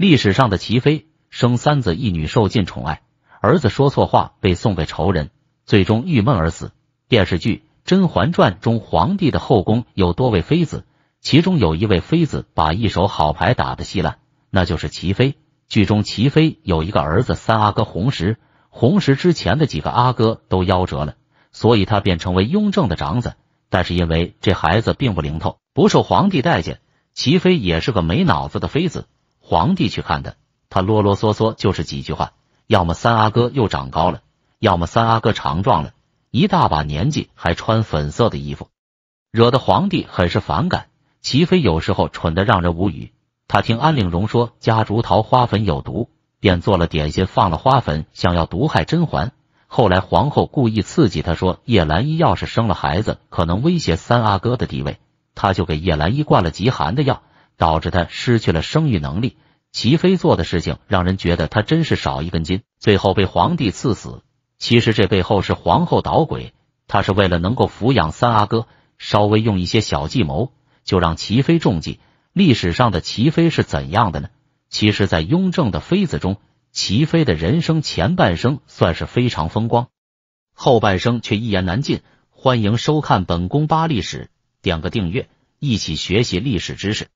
历史上的齐妃生三子一女，受尽宠爱。儿子说错话被送给仇人，最终郁闷而死。电视剧《甄嬛传》中，皇帝的后宫有多位妃子，其中有一位妃子把一手好牌打得稀烂，那就是齐妃。剧中齐妃有一个儿子三阿哥弘时，弘时之前的几个阿哥都夭折了，所以他便成为雍正的长子。但是因为这孩子并不灵透，不受皇帝待见。齐妃也是个没脑子的妃子。皇帝去看的。他啰啰嗦嗦就是几句话，要么三阿哥又长高了，要么三阿哥长壮了，一大把年纪还穿粉色的衣服，惹得皇帝很是反感。齐妃有时候蠢的让人无语，他听安陵容说夹竹桃花粉有毒，便做了点心放了花粉，想要毒害甄嬛。后来皇后故意刺激他说叶澜依要是生了孩子，可能威胁三阿哥的地位，他就给叶澜依灌了极寒的药。导致他失去了生育能力。齐妃做的事情让人觉得他真是少一根筋，最后被皇帝赐死。其实这背后是皇后捣鬼，她是为了能够抚养三阿哥，稍微用一些小计谋就让齐妃中计。历史上的齐妃是怎样的呢？其实，在雍正的妃子中，齐妃的人生前半生算是非常风光，后半生却一言难尽。欢迎收看本宫八历史，点个订阅，一起学习历史知识。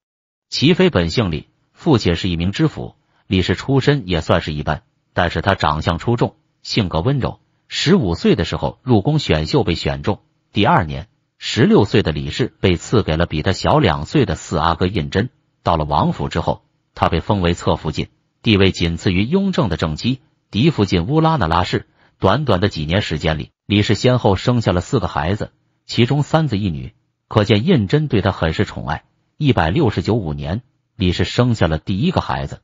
齐妃本姓李，父亲是一名知府，李氏出身也算是一般。但是他长相出众，性格温柔。十五岁的时候入宫选秀被选中，第二年十六岁的李氏被赐给了比他小两岁的四阿哥胤禛。到了王府之后，他被封为侧福晋，地位仅次于雍正的正妻嫡福晋乌拉那拉氏。短短的几年时间里，李氏先后生下了四个孩子，其中三子一女，可见胤禛对他很是宠爱。一百六十九五年，李氏生下了第一个孩子，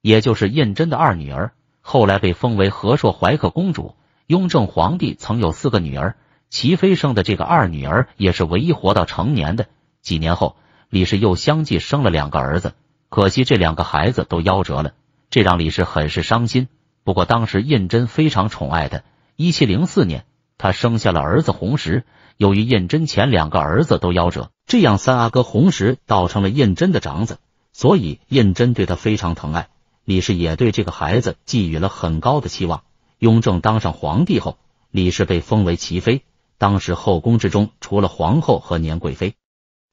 也就是胤禛的二女儿，后来被封为和硕怀克公主。雍正皇帝曾有四个女儿，齐妃生的这个二女儿也是唯一活到成年的。几年后，李氏又相继生了两个儿子，可惜这两个孩子都夭折了，这让李氏很是伤心。不过当时胤禛非常宠爱她。一七零四年，他生下了儿子弘时。由于胤禛前两个儿子都夭折。这样，三阿哥弘时倒成了胤真的长子，所以胤真对他非常疼爱。李氏也对这个孩子寄予了很高的期望。雍正当上皇帝后，李氏被封为齐妃。当时后宫之中，除了皇后和年贵妃，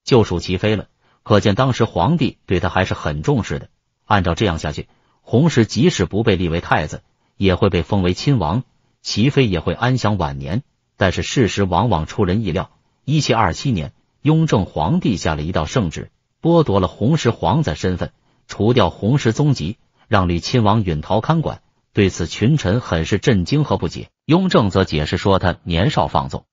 就属齐妃了。可见当时皇帝对他还是很重视的。按照这样下去，弘时即使不被立为太子，也会被封为亲王，齐妃也会安享晚年。但是事实往往出人意料。一七二七年。雍正皇帝下了一道圣旨，剥夺了弘时皇子身份，除掉弘时宗籍，让李亲王允陶看管。对此群臣很是震惊和不解。雍正则解释说，他年少放纵，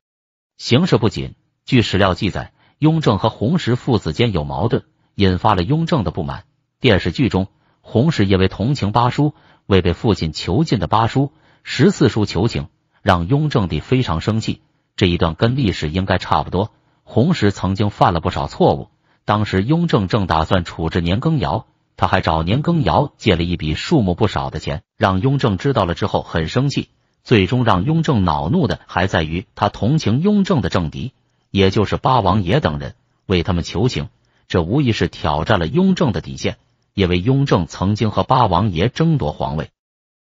形势不谨。据史料记载，雍正和弘时父子间有矛盾，引发了雍正的不满。电视剧中，弘时因为同情八叔，为被父亲囚禁的八叔十四叔求情，让雍正帝非常生气。这一段跟历史应该差不多。红石曾经犯了不少错误，当时雍正正打算处置年羹尧，他还找年羹尧借了一笔数目不少的钱，让雍正知道了之后很生气。最终让雍正恼怒的还在于他同情雍正的政敌，也就是八王爷等人，为他们求情，这无疑是挑战了雍正的底线，因为雍正曾经和八王爷争夺皇位。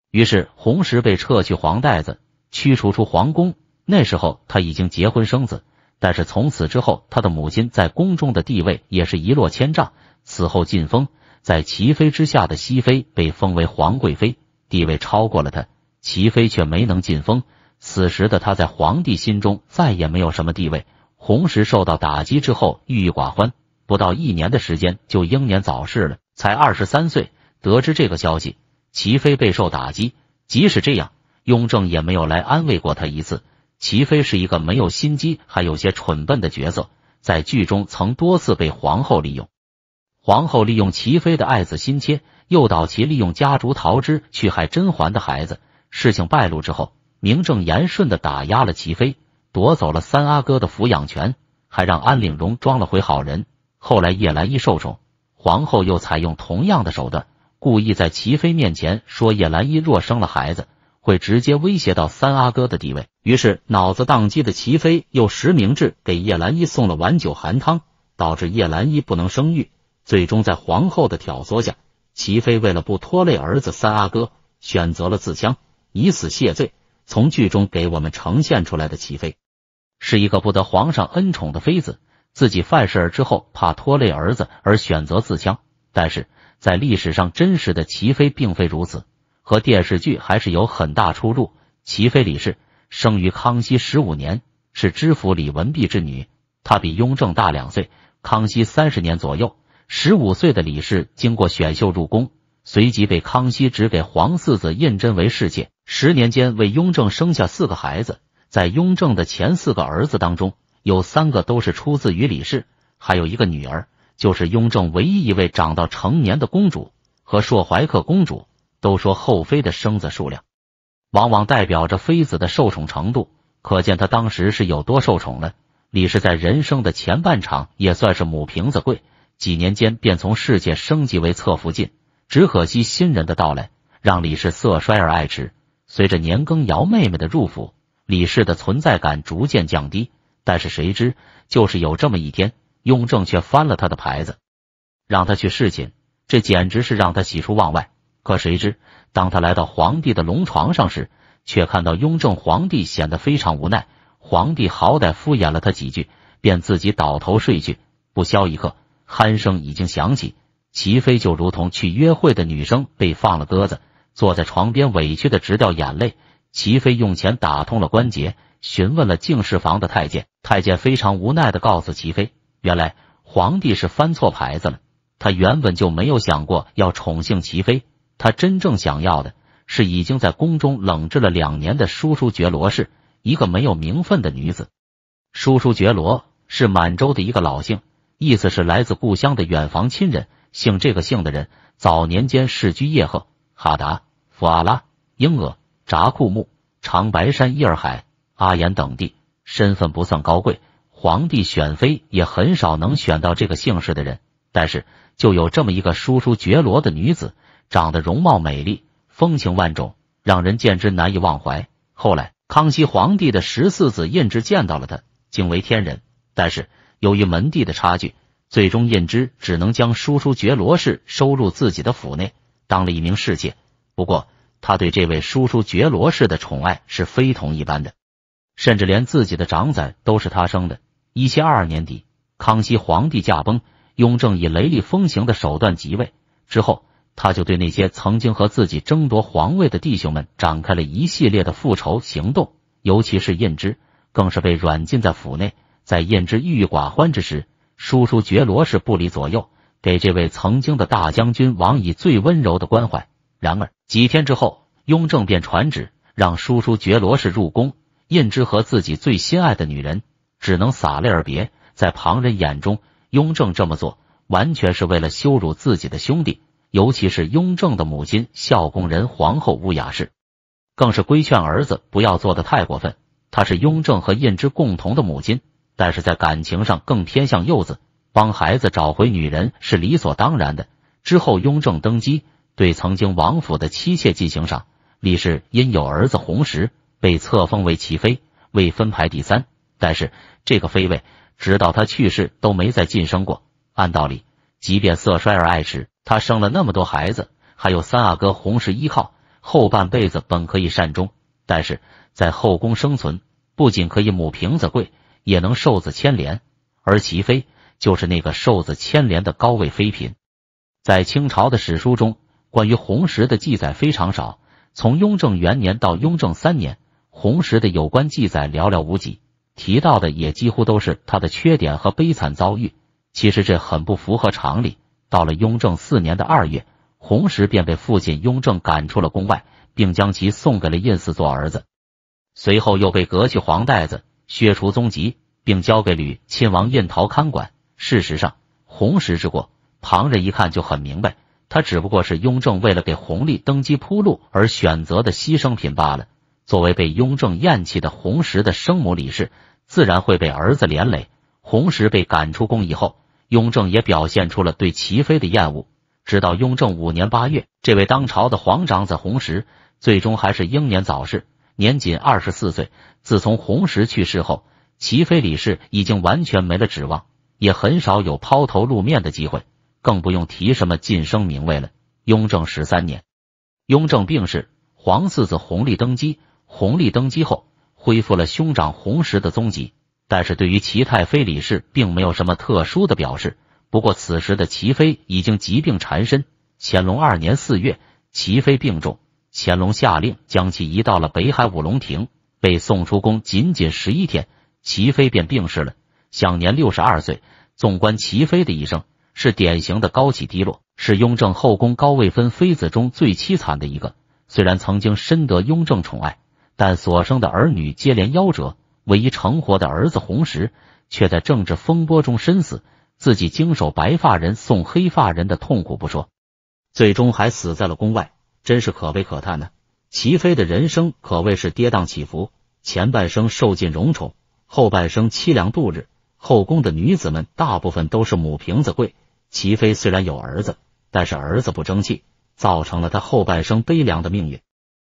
于是红石被撤去黄带子，驱逐出皇宫。那时候他已经结婚生子。但是从此之后，他的母亲在宫中的地位也是一落千丈。此后晋封，在齐妃之下的熹妃被封为皇贵妃，地位超过了他。齐妃却没能晋封。此时的他在皇帝心中再也没有什么地位。弘时受到打击之后郁郁寡欢，不到一年的时间就英年早逝了，才二十三岁。得知这个消息，齐妃备受打击。即使这样，雍正也没有来安慰过他一次。齐妃是一个没有心机还有些蠢笨的角色，在剧中曾多次被皇后利用。皇后利用齐妃的爱子心切，诱导其利用家竹桃枝去害甄嬛的孩子。事情败露之后，名正言顺的打压了齐妃，夺走了三阿哥的抚养权，还让安陵容装了回好人。后来叶澜依受宠，皇后又采用同样的手段，故意在齐妃面前说叶澜依若生了孩子。会直接威胁到三阿哥的地位，于是脑子宕机的齐妃又实名制给叶兰依送了碗酒寒汤，导致叶兰依不能生育。最终在皇后的挑唆下，齐妃为了不拖累儿子三阿哥，选择了自戕，以死谢罪。从剧中给我们呈现出来的齐妃，是一个不得皇上恩宠的妃子，自己犯事儿之后怕拖累儿子而选择自戕，但是在历史上真实的齐妃并非如此。和电视剧还是有很大出入。齐妃李氏生于康熙十五年，是知府李文弼之女。她比雍正大两岁。康熙三十年左右，十五岁的李氏经过选秀入宫，随即被康熙指给皇四子胤禛为侍妾。十年间，为雍正生下四个孩子。在雍正的前四个儿子当中，有三个都是出自于李氏，还有一个女儿，就是雍正唯一一位长到成年的公主和硕怀克公主。都说后妃的生子数量，往往代表着妃子的受宠程度。可见她当时是有多受宠了。李氏在人生的前半场也算是母凭子贵，几年间便从侍妾升级为侧福晋。只可惜新人的到来让李氏色衰而爱弛。随着年羹尧妹妹的入府，李氏的存在感逐渐降低。但是谁知就是有这么一天，雍正却翻了他的牌子，让他去侍寝。这简直是让他喜出望外。可谁知，当他来到皇帝的龙床上时，却看到雍正皇帝显得非常无奈。皇帝好歹敷衍了他几句，便自己倒头睡去。不消一刻，鼾声已经响起。齐妃就如同去约会的女生被放了鸽子，坐在床边委屈的直掉眼泪。齐妃用钱打通了关节，询问了敬事房的太监，太监非常无奈的告诉齐妃，原来皇帝是翻错牌子了，他原本就没有想过要宠幸齐妃。他真正想要的是已经在宫中冷置了两年的叔叔觉罗氏，一个没有名分的女子。叔叔觉罗是满洲的一个老姓，意思是来自故乡的远房亲人。姓这个姓的人，早年间世居叶赫、哈达、福阿拉、英俄、扎库木、长白山伊尔海、阿岩等地，身份不算高贵。皇帝选妃也很少能选到这个姓氏的人，但是就有这么一个叔叔觉罗的女子。长得容貌美丽，风情万种，让人见之难以忘怀。后来，康熙皇帝的十四子胤禛见到了他，惊为天人。但是，由于门第的差距，最终胤禛只能将叔叔觉罗氏收入自己的府内，当了一名侍妾。不过，他对这位叔叔觉罗氏的宠爱是非同一般的，甚至连自己的长子都是他生的。一七二二年底，康熙皇帝驾崩，雍正以雷厉风行的手段即位之后。他就对那些曾经和自己争夺皇位的弟兄们展开了一系列的复仇行动，尤其是胤之，更是被软禁在府内。在胤之郁郁寡欢之时，叔叔觉罗氏不理左右，给这位曾经的大将军王以最温柔的关怀。然而几天之后，雍正便传旨让叔叔觉罗氏入宫，胤之和自己最心爱的女人只能洒泪而别。在旁人眼中，雍正这么做完全是为了羞辱自己的兄弟。尤其是雍正的母亲孝恭仁皇后乌雅氏，更是规劝儿子不要做的太过分。她是雍正和胤之共同的母亲，但是在感情上更偏向幼子，帮孩子找回女人是理所当然的。之后雍正登基，对曾经王府的妻妾进行赏，李氏因有儿子弘时，被册封为齐妃，未分排第三。但是这个妃位，直到她去世都没再晋升过。按道理。即便色衰而爱弛，他生了那么多孩子，还有三阿哥弘时依靠，后半辈子本可以善终。但是在后宫生存，不仅可以母凭子贵，也能受子牵连。而齐妃就是那个受子牵连的高位妃嫔。在清朝的史书中，关于弘时的记载非常少。从雍正元年到雍正三年，弘时的有关记载寥寥无几，提到的也几乎都是他的缺点和悲惨遭遇。其实这很不符合常理。到了雍正四年的二月，弘时便被父亲雍正赶出了宫外，并将其送给了胤祀做儿子。随后又被革去黄带子，削除宗籍，并交给吕亲王胤陶看管。事实上，弘时之过，旁人一看就很明白，他只不过是雍正为了给弘历登基铺路而选择的牺牲品罢了。作为被雍正厌弃的弘时的生母李氏，自然会被儿子连累。弘时被赶出宫以后，雍正也表现出了对齐妃的厌恶。直到雍正五年八月，这位当朝的皇长子弘时，最终还是英年早逝，年仅二十四岁。自从弘时去世后，齐妃李氏已经完全没了指望，也很少有抛头露面的机会，更不用提什么晋升名位了。雍正十三年，雍正病逝，皇四子弘历登基。弘历登基后，恢复了兄长弘时的宗籍。但是对于齐太妃李氏并没有什么特殊的表示。不过此时的齐妃已经疾病缠身。乾隆二年四月，齐妃病重，乾隆下令将其移到了北海五龙亭。被送出宫仅仅十一天，齐妃便病逝了，享年六十二岁。纵观齐妃的一生，是典型的高起低落，是雍正后宫高位分妃子中最凄惨的一个。虽然曾经深得雍正宠爱，但所生的儿女接连夭折。唯一成活的儿子红石，却在政治风波中身死。自己经受白发人送黑发人的痛苦不说，最终还死在了宫外，真是可悲可叹呢。齐妃的人生可谓是跌宕起伏，前半生受尽荣宠，后半生凄凉度日。后宫的女子们大部分都是母凭子贵，齐妃虽然有儿子，但是儿子不争气，造成了她后半生悲凉的命运。